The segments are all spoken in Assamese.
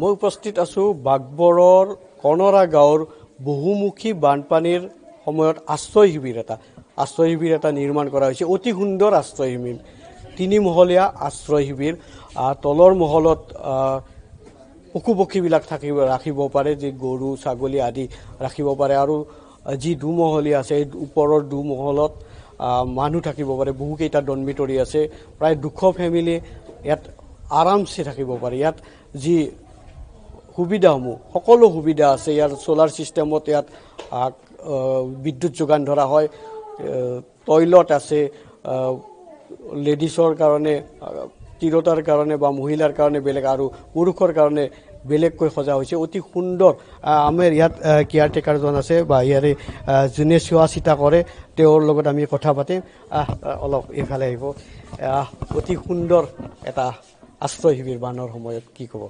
মই উপস্থিত আছোঁ বাঘবৰৰ কনৰা গাঁৱৰ বহুমুখী বানপানীৰ সময়ত আশ্ৰয় শিবিৰ এটা আশ্ৰয় শিবিৰ এটা নিৰ্মাণ কৰা হৈছে অতি সুন্দৰ আশ্ৰয় শিবিৰ তিনিমহলীয়া আশ্ৰয় শিবিৰ তলৰ মহলত পশু পক্ষীবিলাক থাকিব ৰাখিব পাৰে যি গৰু ছাগলী আদি ৰাখিব পাৰে আৰু যি দুমহলীয়া আছে এই ওপৰৰ দুমহলত মানুহ থাকিব পাৰে বহুকেইটা দণ্ডিতৰি আছে প্ৰায় দুশ ফেমিলি ইয়াত আৰামছে থাকিব পাৰে ইয়াত যি সুবিধাসমূহ সকলো সুবিধা আছে ইয়াৰ চ'লাৰ ছিষ্টেমত ইয়াত বিদ্যুৎ যোগান ধৰা হয় টয়লেট আছে লেডিছৰ কাৰণে তিৰোতাৰ কাৰণে বা মহিলাৰ কাৰণে বেলেগ আৰু পুৰুষৰ কাৰণে বেলেগকৈ সজা হৈছে অতি সুন্দৰ আমাৰ ইয়াত কেয়াৰটেকাৰজন আছে বা ইয়াৰে যোনে চোৱা চিতা কৰে তেওঁৰ লগত আমি কথা পাতিম অলপ এইফালে আহিব অতি সুন্দৰ এটা আশ্ৰয় শিবিৰ বানৰ সময়ত কি ক'ব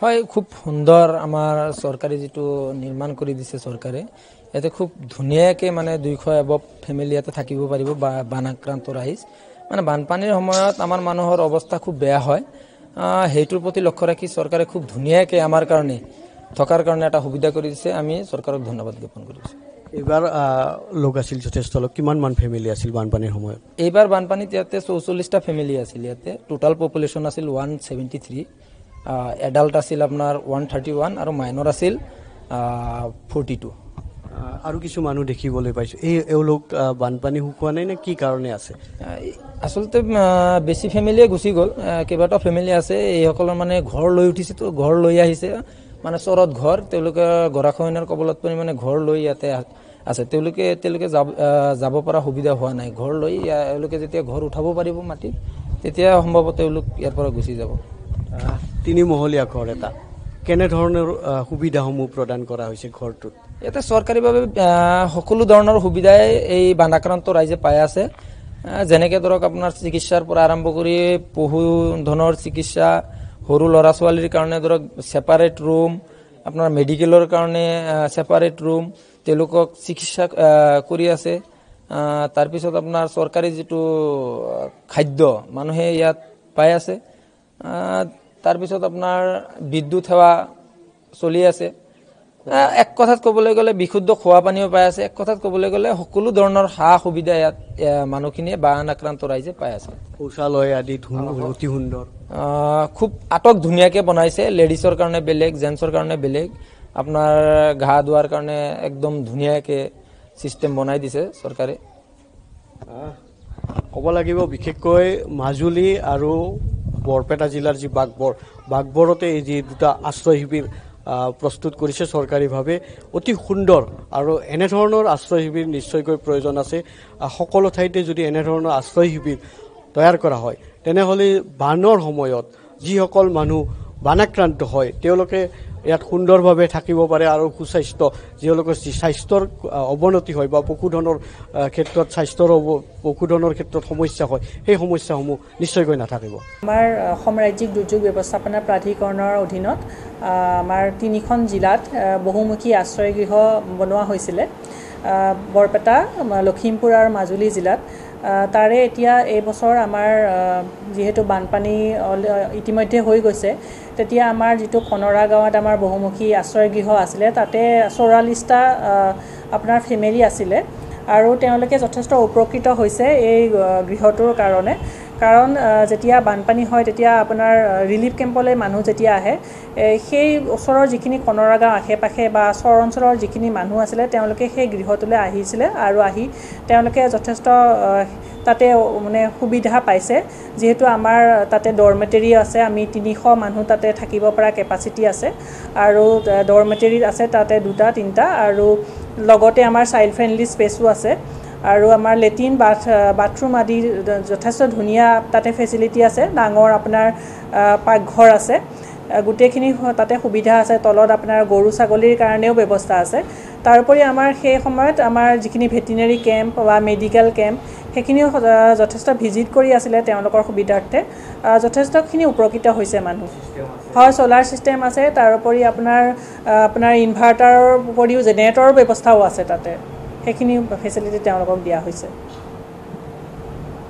হয় খুব সুন্দৰ আমাৰ চৰকাৰী যিটো নিৰ্মাণ কৰি দিছে চৰকাৰে ইয়াতে খুব ধুনীয়াকৈ মানে দুইশ এব ফেমিলি ইয়াতে থাকিব পাৰিব বা বানাক্ৰান্ত ৰাইজ মানে বানপানীৰ সময়ত আমাৰ মানুহৰ অৱস্থা খুব বেয়া হয় সেইটোৰ প্ৰতি লক্ষ্য ৰাখি চৰকাৰে খুব ধুনীয়াকৈ আমাৰ কাৰণে থকাৰ কাৰণে এটা সুবিধা কৰি দিছে আমি চৰকাৰক ধন্যবাদ জ্ঞাপন কৰিছোঁ এইবাৰ লোক আছিল যথেষ্ট লোক কিমানমান ফেমিলি আছিল বানপানীৰ সময়ত এইবাৰ বানপানীত ইয়াতে চৌচল্লিছটা ফেমিলি আছিল ইয়াতে টোটেল পপুলেশ্যন আছিল ওৱান ছেভেণ্টি থ্ৰী এডাল্ট আছিল আপোনাৰ ওৱান থাৰ্টি ওৱান আৰু মাইনৰ আছিল ফৰ্টি টু আৰু কিছু মানুহ দেখিবলৈ পাইছোঁ এই এওঁলোক বানপানী শুকোৱা নাই নে কি কাৰণে আছে আচলতে বেছি ফেমিলিয়ে গুচি গ'ল কেইবাটাও ফেমিলি আছে এইসকলৰ মানে ঘৰ লৈ উঠিছেতো ঘৰ লৈ আহিছে মানে চৰত ঘৰ তেওঁলোকে গৰাখহনীয়াৰ কবলত পৰি মানে ঘৰ লৈ ইয়াতে আছে তেওঁলোকে তেওঁলোকে যাব পৰা সুবিধা হোৱা নাই ঘৰ লৈ এওঁলোকে যেতিয়া ঘৰ উঠাব পাৰিব মাটিত তেতিয়া সম্ভৱ তেওঁলোক ইয়াৰ পৰা গুচি যাব তিনিমহলীয়া ঘৰ এটা কেনেধৰণৰ সুবিধাসমূহ প্ৰদান কৰা হৈছে ঘৰটোত ইয়াতে চৰকাৰীভাৱে সকলো ধৰণৰ সুবিধাই এই বান্ধাক্ৰান্ত ৰাইজে পাই আছে যেনেকৈ ধৰক আপোনাৰ চিকিৎসাৰ পৰা আৰম্ভ কৰি পশু ধনৰ চিকিৎসা সৰু ল'ৰা ছোৱালীৰ কাৰণে ধৰক ছেপাৰেট ৰুম আপোনাৰ মেডিকেলৰ কাৰণে চেপাৰেট ৰুম তেওঁলোকক চিকিৎসা কৰি আছে তাৰপিছত আপোনাৰ চৰকাৰী যিটো খাদ্য মানুহে ইয়াত পাই আছে তাৰপিছত আপোনাৰ বিদ্যুৎ সেৱা চলি আছে এক কথাত ক'বলৈ গ'লে বিশুদ্ধ খোৱা পানীও পাই আছে এক কথাত ক'বলৈ গ'লে সকলো ধৰণৰ সা সুবিধা ইয়াত মানুহখিনিয়ে বান আক্ৰান্ত ৰাইজে পাই আছে শৌচালয় আদি অতি সুন্দৰ খুব আটক ধুনীয়াকৈ বনাইছে লেডিছৰ কাৰণে বেলেগ জেন্টছৰ কাৰণে বেলেগ আপোনাৰ ঘাঁহ ধোৱাৰ কাৰণে একদম ধুনীয়াকৈ ছিষ্টেম বনাই দিছে চৰকাৰে ক'ব লাগিব বিশেষকৈ মাজুলী আৰু বৰপেটা জিলাৰ যি বাঘবৰ বাঘবৰতে এই যি দুটা আশ্ৰয় শিবিৰ প্ৰস্তুত কৰিছে চৰকাৰীভাৱে অতি সুন্দৰ আৰু এনেধৰণৰ আশ্ৰয় শিবিৰ নিশ্চয়কৈ প্ৰয়োজন আছে সকলো ঠাইতে যদি এনেধৰণৰ আশ্ৰয় শিবিৰ তৈয়াৰ কৰা হয় তেনেহ'লে বানৰ সময়ত যিসকল মানুহ বানাক্ৰান্ত হয় তেওঁলোকে ইয়াত সুন্দৰভাৱে থাকিব পাৰে আৰু সুস্বাস্থ্য যিসকলৰ স্বাস্থ্যৰ অৱনতি হয় বা পশুধনৰ ক্ষেত্ৰত স্বাস্থ্যৰ পশুধনৰ ক্ষেত্ৰত সমস্যা হয় সেই সমস্যাসমূহ নিশ্চয়কৈ নাথাকিব আমাৰ অসম ৰাজ্যিক দুৰ্যোগ ব্যৱস্থাপনা প্ৰাধিকৰণৰ অধীনত আমাৰ তিনিখন জিলাত বহুমুখী আশ্ৰয়গৃহ বনোৱা হৈছিলে বৰপেটা লখিমপুৰ আৰু মাজুলী জিলাত তাৰে এতিয়া এইবছৰ আমাৰ যিহেতু বানপানী ইতিমধ্যে হৈ গৈছে তেতিয়া আমাৰ যিটো খনৰা গাঁৱত আমাৰ বহুমুখী আশ্ৰয় গৃহ আছিলে তাতে চৌৰাল্লিছটা আপোনাৰ ফেমিলি আছিলে আৰু তেওঁলোকে যথেষ্ট উপকৃত হৈছে এই গৃহটোৰ কাৰণে কাৰণ যেতিয়া বানপানী হয় তেতিয়া আপোনাৰ ৰিলিফ কেম্পলৈ মানুহ যেতিয়া আহে সেই ওচৰৰ যিখিনি কনৰা গাঁও আশে পাশে বা চৰ অঞ্চলৰ যিখিনি মানুহ আছিলে তেওঁলোকে সেই গৃহটোলৈ আহিছিলে আৰু আহি তেওঁলোকে যথেষ্ট তাতে মানে সুবিধা পাইছে যিহেতু আমাৰ তাতে ডৰমেটেৰী আছে আমি তিনিশ মানুহ তাতে থাকিব পৰা কেপাচিটি আছে আৰু ডৰমেটেৰীত আছে তাতে দুটা তিনিটা আৰু লগতে আমাৰ চাইল্ড ফ্ৰেণ্ডলি স্পেচো আছে আৰু আমাৰ লেট্ৰিন বাথ বাথৰুম আদি যথেষ্ট ধুনীয়া তাতে ফেচিলিটি আছে ডাঙৰ আপোনাৰ পাকঘৰ আছে গোটেইখিনি তাতে সুবিধা আছে তলত আপোনাৰ গৰু ছাগলীৰ কাৰণেও ব্যৱস্থা আছে তাৰোপৰি আমাৰ সেই সময়ত আমাৰ যিখিনি ভেটেনেৰি কেম্প বা মেডিকেল কেম্প সেইখিনিও যথেষ্ট ভিজিট কৰি আছিলে তেওঁলোকৰ সুবিধাৰ্থে যথেষ্টখিনি উপকৃত হৈছে মানুহ হয় ছ'লাৰ ছিষ্টেম আছে তাৰোপৰি আপোনাৰ আপোনাৰ ইনভাৰ্টাৰৰ উপৰিও জেনেৰেটৰৰ ব্যৱস্থাও আছে তাতে সেইখিনি ফেচিলিটি তেওঁলোকক দিয়া হৈছে